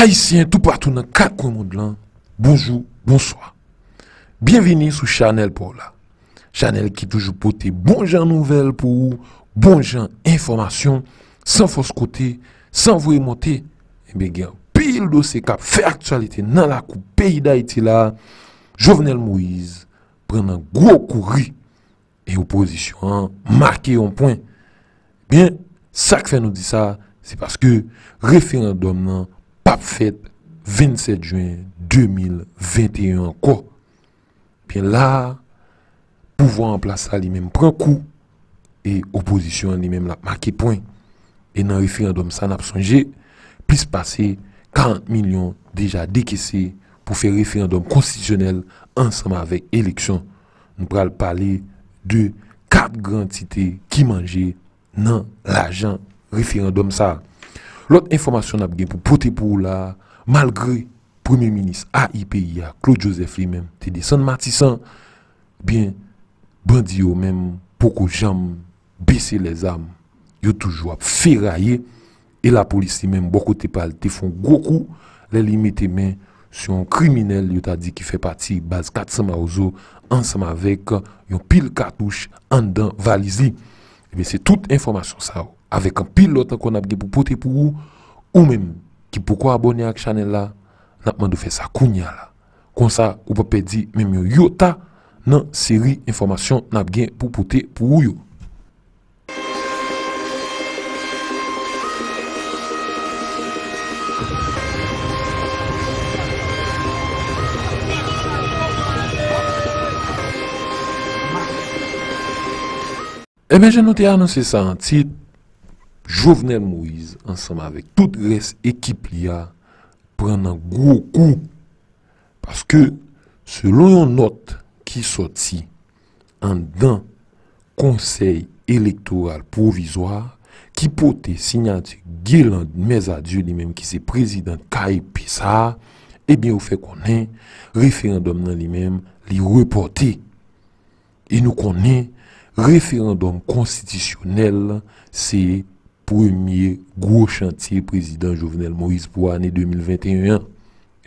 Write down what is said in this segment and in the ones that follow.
Haïtien, tout partout dans quatre coins de là. Bonjour, bonsoir. Bienvenue sur Chanel pour Chanel qui toujours pote Bonjour gens nouvelles pour vous, bon information, sans fausse côté, sans vous monter. Et eh bien, pile dossier cap fait actualité dans la coupe pays d'Haïti là. Jovenel Moïse prend un gros courri et opposition marqué un point. Eh bien, ça que fait nous dit ça, c'est parce que référendum Wap fèt 27 juen 2021 kwa. Pien la pouvo an plasa li menm pran kou. E oposisyon li menm la maki poin. E nan referandom sa n ap sonje. Pis pase 40 milyon deja dekese pou fè referandom konstisyonel ansama avèk eleksyon. Nou pral pale de 4 gran titè ki manje nan l'ajan referandom sa. Lot informasyon ap gen pou pote pou ou la, malgre premier minis A.I.P.I.A, Claude Joseph li men, te de san matisan, ben, bandi yo men, poko jam besi les am, yo toujwa fe raye, e la polisi men, bokote pal te fon goku, le li me te men, se yon kriminel yo ta di ki fe pati, baz katsama ouzo, ansama vek, yon pil katouche, andan valizi. E eh ben se tout informasyon sa ou, oh. avèk an pilot nan kon ap gen pou pote pou ou, ou mèm ki pou kwa abonè ak chanè la, nan ap man do fè sa kounya la. Kon sa, ou pa pè di mèm yo yota nan seri informasyon nan ap gen pou pote pou ou yo. Eben, eh jen nou te anonsè sa an tit, Jovenel Moïse, ensemble avec toute reste équipe prend un gros coup. Parce que, selon une note qui sortit en d'un conseil électoral provisoire, qui portait signature à Mesadieu lui-même, qui c'est président Kai Pissar, eh bien, au fait qu'on ait référendum dans lui-même, lui reporté. Et nous le référendum constitutionnel, c'est premier gros chantier président Jovenel Moïse pour l'année 2021.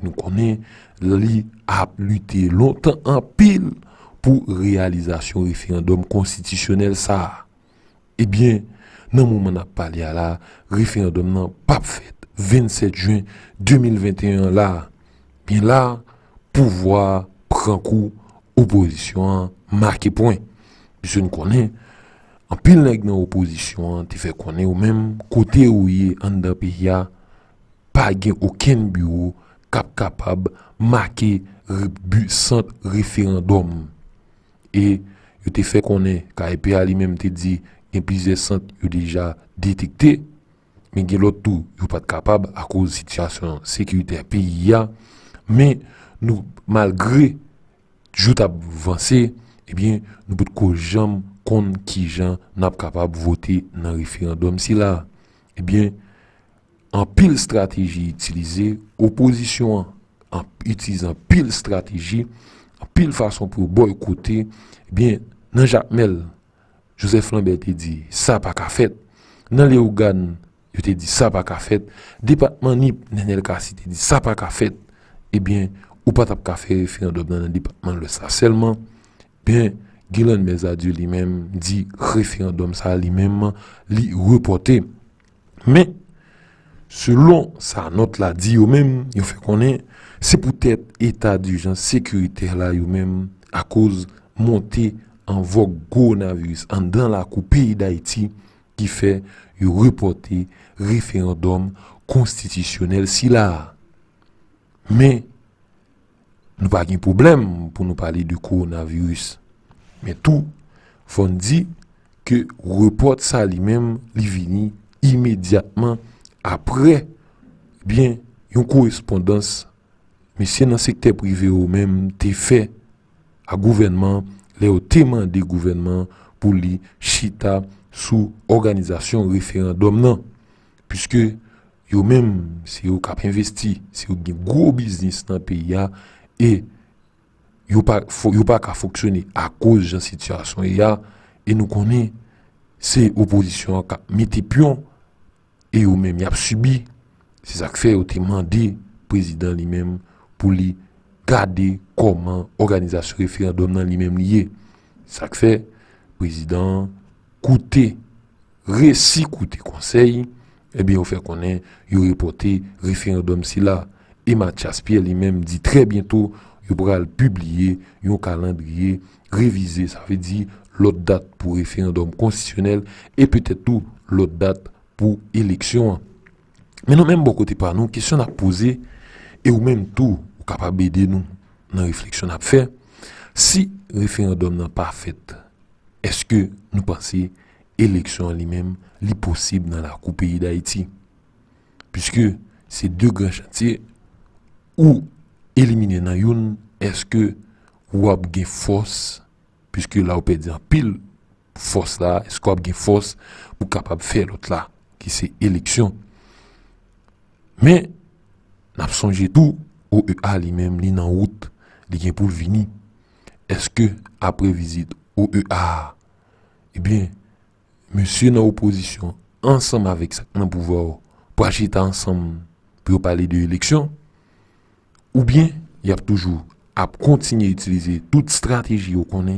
Nous connaissons l'I a lutté longtemps en pile pour réalisation référendum constitutionnel ça. Eh bien, dans le moment parlé à la référendum n'a pas fait 27 juin 2021 là. Bien là, pouvoir prend coup opposition marqué point. Puisque nous connaissons An pil neg nan opozisyon, te fe konen ou menm kote ou ye andan pe ya pa gen oken biyo kap kapab make bu sant referandom. E yo te fe konen, ka epe ali menm te di, gen plizye sant yo deja detikte, men gen lotou yo pat kapab akou zityasyon sekirite pe ya. Men nou malgre jout ap vansi, ebyen nou bout ko jamb, kon ki jan nap kapab voti nan referandoum. Si la, ebyen, an pil strategi itilize, oposisyon an itilize an pil strategi, an pil fason pou boykote, ebyen, nan jakmel, Josef Lambert yote di, sa pa ka fet, nan le ougan, yote di, sa pa ka fet, dipatman nip nan el kasi, te di, sa pa ka fet, ebyen, ou pat ap ka fe referandoum nan dipatman le saselman, ebyen, Gilan Mesadieu lui-même dit référendum ça lui-même lui reporté. Mais selon sa note là dit au même, il fait qu'on est c'est peut-être état d'urgence sécuritaire là lui même à cause montée en vogue coronavirus en dans la coupée pays d'Haïti qui fait reporter référendum constitutionnel si là. Mais nous pas de problème pour nous parler du coronavirus mais tout, font dit que report ça lui-même, lui vini immédiatement après, bien, une correspondance, monsieur dans le secteur privé ou même, fait à gouvernement, les au des gouvernement pour lui chita sous organisation référendum non puisque vous même si vous cap investi si avez un gros business dans pays et il pas a pas qu'à fonctionner à cause de la situation il et nous connaissons ces oppositions qui mis pion et eux même subi c'est ça que fait au président lui-même pour lui garder comment organisation référendum dans lui-même lié ça que fait président coûter récit coûter conseil eh bien on fait qu'on a reporté référendum si là et Mathias Pierre lui-même dit très bientôt yo le publier un calendrier révisé, ça veut dire l'autre date pour référendum constitutionnel et peut-être tout l'autre date pour élection. Mais nous même bon côté par nous, question à poser et ou même tout capable d'aider nous dans la réflexion à faire. Si référendum n'est pas fait, est-ce que nous pensons élection lui-même est possible dans la coupe pays d'Haïti? Puisque c'est deux grands chantiers où éliminer dans est-ce que ou a une force, puisque là on peut dire pile force là, est-ce qu'on a une force pour capable faire l'autre là, qui c'est élection. Mais, n'a songé tout, OEA lui-même, li en route, li gen pour venir. Est-ce que, après visite OEA, eh bien, monsieur dans opposition, ensemble avec ça, dans pouvoir, pour agiter ensemble, pour parler de l'élection, ou bien, il y a toujours à continuer utiliser toute stratégie qu'on a,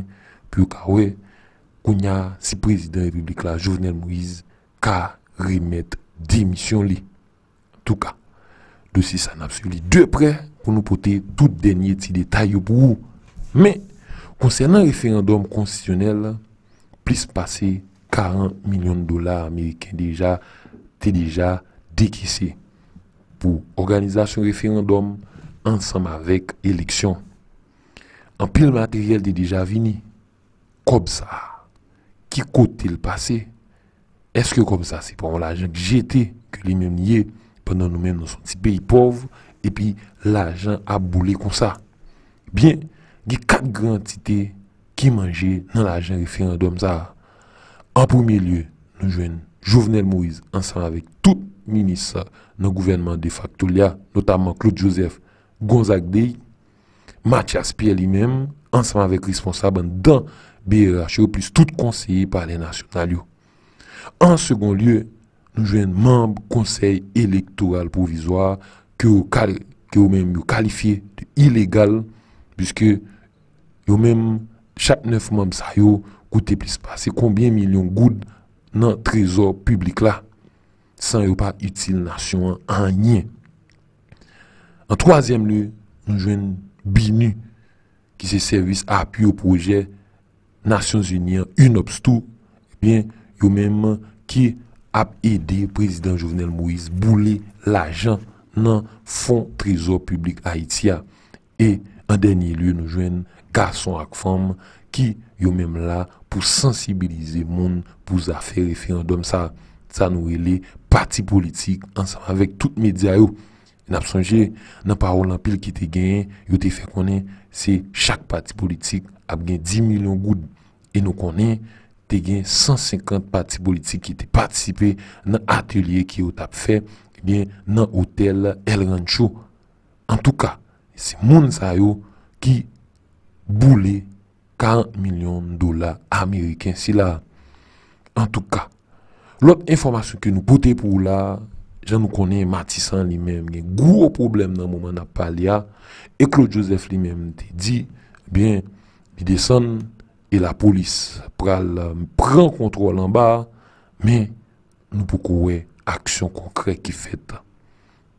pour que qu'on a si président de la Jovenel Moïse ka remettre démission li. cas, de le dossier ça n'a près pour prêts pour nous porter tout dernier petit détail pour Mais, concernant référendum référendum constitutionnel, plus passer 40 millions de dollars américains déjà déjà déquissé pour pour du référendum ensemble avec élection. En pile matériel est déjà venu. Comme ça. Qui côté le passé? Est-ce que comme ça, c'est pour l'argent que j'étais, que les même y pendant nous-mêmes dans son petit pays pauvre, et puis l'argent a boulé comme ça? Bien, il y a quatre grandes entités qui mangeaient dans l'argent référendum ça. En premier lieu, nous jouons, Jovenel Moïse, ensemble avec tout ministre dans le gouvernement de facto, notamment Claude Joseph, Gonzague Dey, Mathias Pierre lui-même, ensemble avec responsable dans BRH, plus tout conseiller par les nationaux. En second lieu, nous jouons membre conseil électoral provisoire que vous, même qualifié d'illégal, puisque même, chaque neuf membres, ça coûte plus passer combien de millions de gouttes dans le trésor public là, sans pas utile nation hein, en rien. An troazem lye nou jwen Bini ki se servis api ou proje Nasyons Union Unopstou. Eh yon menman ki ap ede prezident Jouvenel Moïse boule lajan nan Fonds Trezor Publik Haïtia. En denye lye nou jwen Gasson Akfam ki yon menman la pou sensibilize moun pou zafere referandum sa nou ele parti politik ansama vek tout medya yo. Nap sonje nan en pile qui te a yo te c'est chaque parti politique a gagné 10 millions de Et nous nous te gen 150 partis politiques qui te participé nan l'atelier qui ont fait, fait eh bien nan El Rancho. En tout cas, c'est moun qui yo ki boule 40 millions de dollars américains. En tout cas, l'autre information que nous avons pour là, jan nou konen Matisan li men, gen gwo problem nan mouman na pal ya, e Claude Joseph li men te di, ben, mi desen, e la polis pral, euh, pran kontrol an ba, men, nou pou kowe, aksyon konkre ki fet,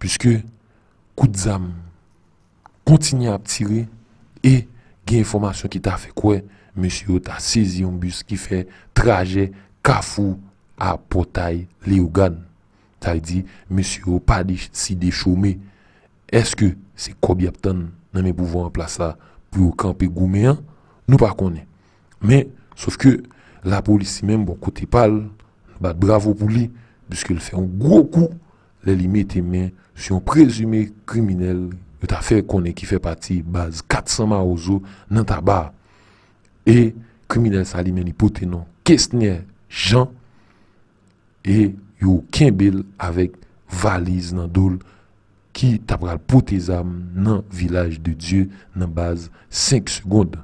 pishke, kout zam, kontinye ap tire, e gen informasyon ki ta fe kowe, monsi yo ta sezi yon bus ki fe, traje, kafou, a potay li yogan, a dit monsieur au pas de, si déchaumé est-ce que c'est quoi dans mes pouvoirs en place là pour camper gouméen hein? nous pas connaît mais sauf que la police même bon côté parle bah bravo pour lui puisque il fait un gros coup les limites mais sur on présumé criminel tout à fait qu'on est qui fait partie base 400 maozo dans pas et criminel sali mais il non a? Jean et yo Kimbel avec valise dans doul qui tapera pour tes âmes dans village de Dieu dans base 5 secondes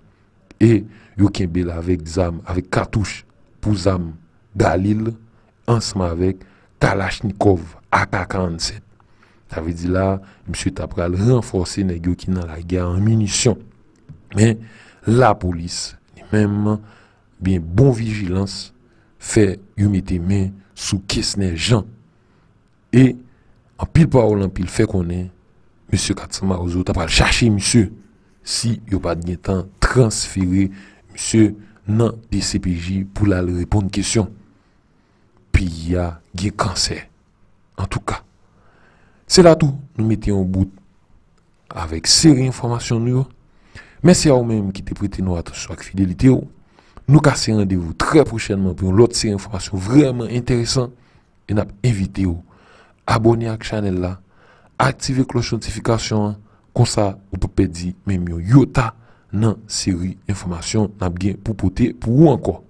et yo Kimbel avec zam avec cartouche pour zam Galil ensemble avec talachnikov AK47 ça veut dire là monsieur tapral renforcer les gens qui dans la guerre en munitions mais la police même bien bon vigilance fait mais sous sous sous kesne Jean et en pile pa en pile fait qu'on est Monsieur Katsama Ozo pas chercher Monsieur si yo pas temps temps transférer monsieur nan DCPJ à la question puis il y a un Cancer En tout cas c'est là tout nous mettions au bout avec ces informations nous merci à même qui qui t'es prêté à nous casserons rendez-vous très prochainement pour une autre série d'informations vraiment intéressantes. Et nous invité vous. abonner à la chaîne là. activer la cloche de notification. Comme ça, vous pouvez dire même yota dans la série d'informations pour porter pour vous encore.